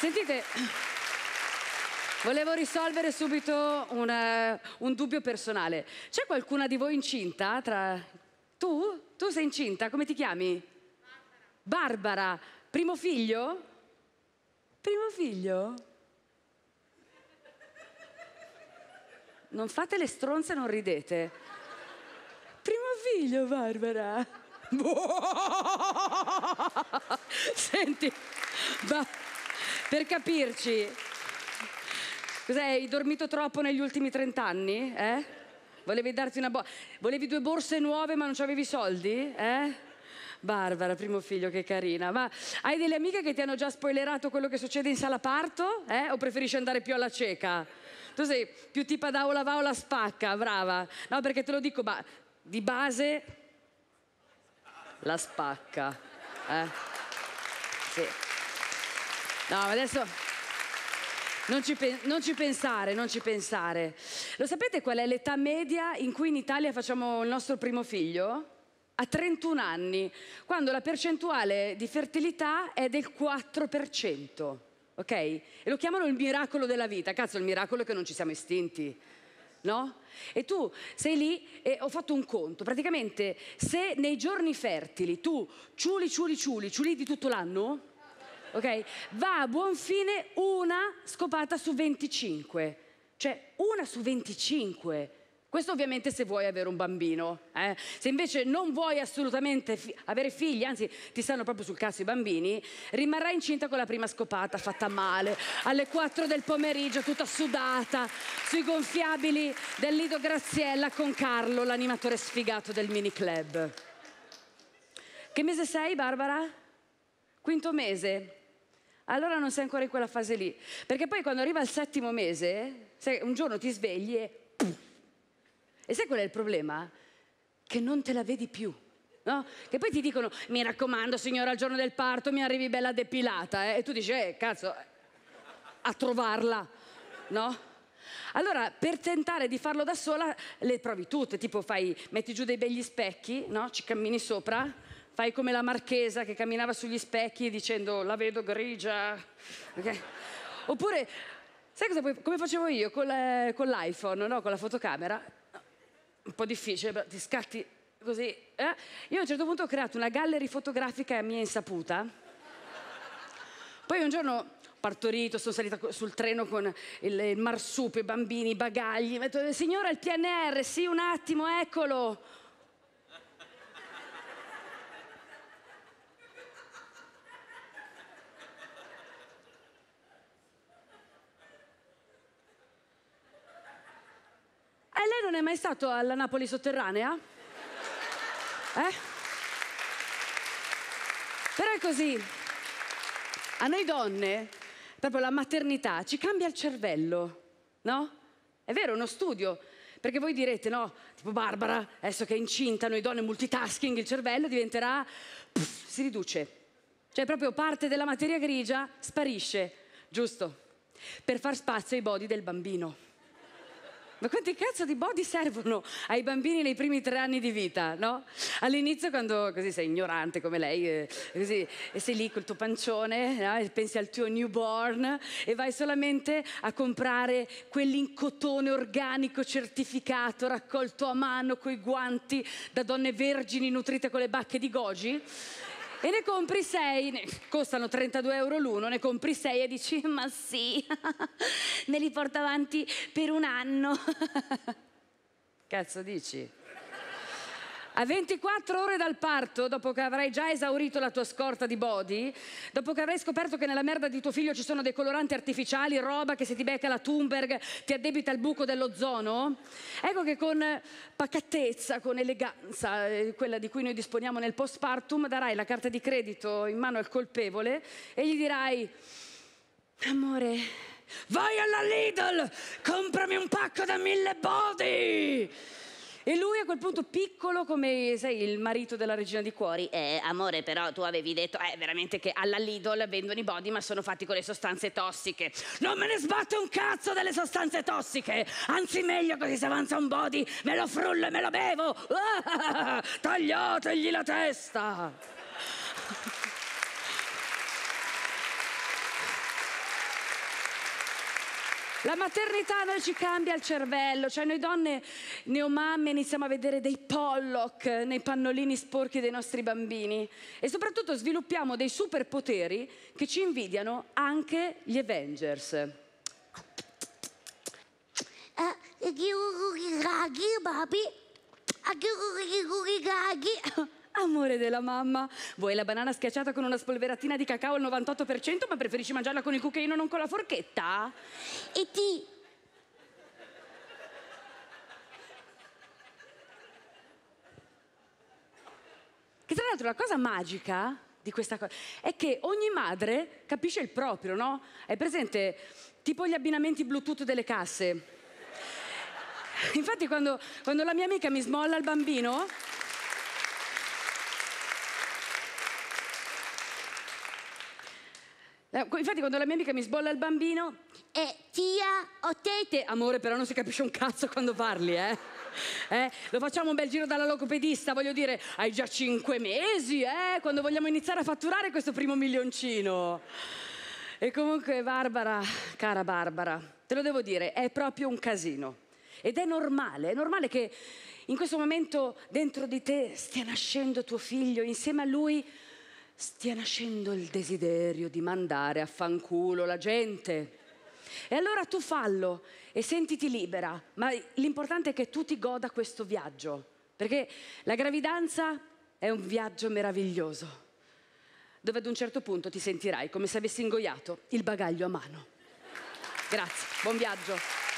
Sentite, volevo risolvere subito una, un dubbio personale. C'è qualcuna di voi incinta? Tra... Tu? Tu sei incinta? Come ti chiami? Barbara. Barbara. Primo figlio? Primo figlio? Non fate le stronze, e non ridete. Primo figlio, Barbara. Senti, va. Per capirci, cos'è? Hai dormito troppo negli ultimi trent'anni? Eh? Volevi darti una bo- Volevi due borse nuove ma non avevi soldi? Eh? Barbara, primo figlio, che carina. Ma hai delle amiche che ti hanno già spoilerato quello che succede in sala parto? Eh? O preferisci andare più alla cieca? Tu sei più tipo da o la va o la spacca, brava. No, perché te lo dico, ma di base la spacca. Eh? Sì. No, adesso non ci, non ci, pensare, non ci pensare. Lo sapete qual è l'età media in cui in Italia facciamo il nostro primo figlio? A 31 anni, quando la percentuale di fertilità è del 4%, ok? E lo chiamano il miracolo della vita. Cazzo, il miracolo è che non ci siamo estinti, no? E tu sei lì e ho fatto un conto. Praticamente, se nei giorni fertili tu ciuli, ciuli, ciuli, ciuli di tutto l'anno, ok? Va a buon fine una scopata su 25, cioè una su 25. Questo ovviamente se vuoi avere un bambino, eh? se invece non vuoi assolutamente fi avere figli, anzi ti stanno proprio sul cazzo i bambini, rimarrai incinta con la prima scopata fatta male, alle 4 del pomeriggio tutta sudata, sui gonfiabili del Lido Graziella con Carlo, l'animatore sfigato del mini club. Che mese sei Barbara? Quinto mese? allora non sei ancora in quella fase lì. Perché poi quando arriva il settimo mese, un giorno ti svegli e... E sai qual è il problema? Che non te la vedi più. No? Che poi ti dicono, mi raccomando signora, al giorno del parto mi arrivi bella depilata. Eh? E tu dici, eh, cazzo, a trovarla. No? Allora, per tentare di farlo da sola, le provi tutte, tipo fai, metti giù dei begli specchi, no? ci cammini sopra, Fai come la marchesa che camminava sugli specchi dicendo la vedo grigia. Okay? Oppure, sai cosa, come facevo io con, la, con l'iPhone, no? con la fotocamera? Un po' difficile, ti scatti così. Eh? Io a un certo punto ho creato una gallery fotografica a mia insaputa. Poi un giorno partorito, sono salita sul treno con il, il marsupio, i bambini, i bagagli. Ho detto, signora, il PNR, sì, un attimo, eccolo. non è mai stato alla Napoli sotterranea? Eh? Però è così. A noi donne, proprio la maternità ci cambia il cervello, no? È vero, è uno studio. Perché voi direte, no, tipo Barbara, adesso che è incinta, noi donne multitasking, il cervello diventerà... Pff, si riduce. Cioè proprio parte della materia grigia sparisce, giusto? Per far spazio ai body del bambino. Ma quanti cazzo di body servono ai bambini nei primi tre anni di vita, no? All'inizio quando così sei ignorante come lei, eh, così, e sei lì col tuo pancione, no? e pensi al tuo newborn e vai solamente a comprare quell'incotone organico certificato, raccolto a mano, coi guanti, da donne vergini nutrite con le bacche di goji e ne compri sei, costano 32 euro l'uno, ne compri sei e dici ma sì, me li porto avanti per un anno. Cazzo dici? A 24 ore dal parto, dopo che avrai già esaurito la tua scorta di body, dopo che avrai scoperto che nella merda di tuo figlio ci sono dei coloranti artificiali, roba che se ti becca la Thunberg ti addebita il buco dell'ozono, ecco che con pacatezza, con eleganza, eh, quella di cui noi disponiamo nel postpartum, darai la carta di credito in mano al colpevole e gli dirai, amore, vai alla Lidl, comprami un pacco da mille body. E lui a quel punto piccolo come sei il marito della regina di cuori. Eh, amore, però tu avevi detto eh, veramente che alla Lidl vendono i body ma sono fatti con le sostanze tossiche. Non me ne sbatte un cazzo delle sostanze tossiche! Anzi meglio così se avanza un body, me lo frullo e me lo bevo! Ah, tagliategli la testa! La maternità a noi ci cambia il cervello, cioè noi donne neomamme iniziamo a vedere dei pollock nei pannolini sporchi dei nostri bambini e soprattutto sviluppiamo dei superpoteri che ci invidiano anche gli Avengers. Uh, Amore della mamma, vuoi la banana schiacciata con una spolveratina di cacao al 98%, ma preferisci mangiarla con il cucchiaino non con la forchetta? E ti... Che tra l'altro la cosa magica di questa cosa è che ogni madre capisce il proprio, no? Hai presente tipo gli abbinamenti Bluetooth delle casse. Infatti quando, quando la mia amica mi smolla il bambino... Eh, infatti quando la mia amica mi sbolla il bambino, eh, tia o tete, amore però non si capisce un cazzo quando parli, eh? eh? Lo facciamo un bel giro dalla logopedista, voglio dire, hai già cinque mesi, eh? Quando vogliamo iniziare a fatturare questo primo milioncino. E comunque Barbara, cara Barbara, te lo devo dire, è proprio un casino. Ed è normale, è normale che in questo momento dentro di te stia nascendo tuo figlio, insieme a lui stia nascendo il desiderio di mandare a fanculo la gente. E allora tu fallo e sentiti libera, ma l'importante è che tu ti goda questo viaggio, perché la gravidanza è un viaggio meraviglioso, dove ad un certo punto ti sentirai come se avessi ingoiato il bagaglio a mano. Grazie, buon viaggio.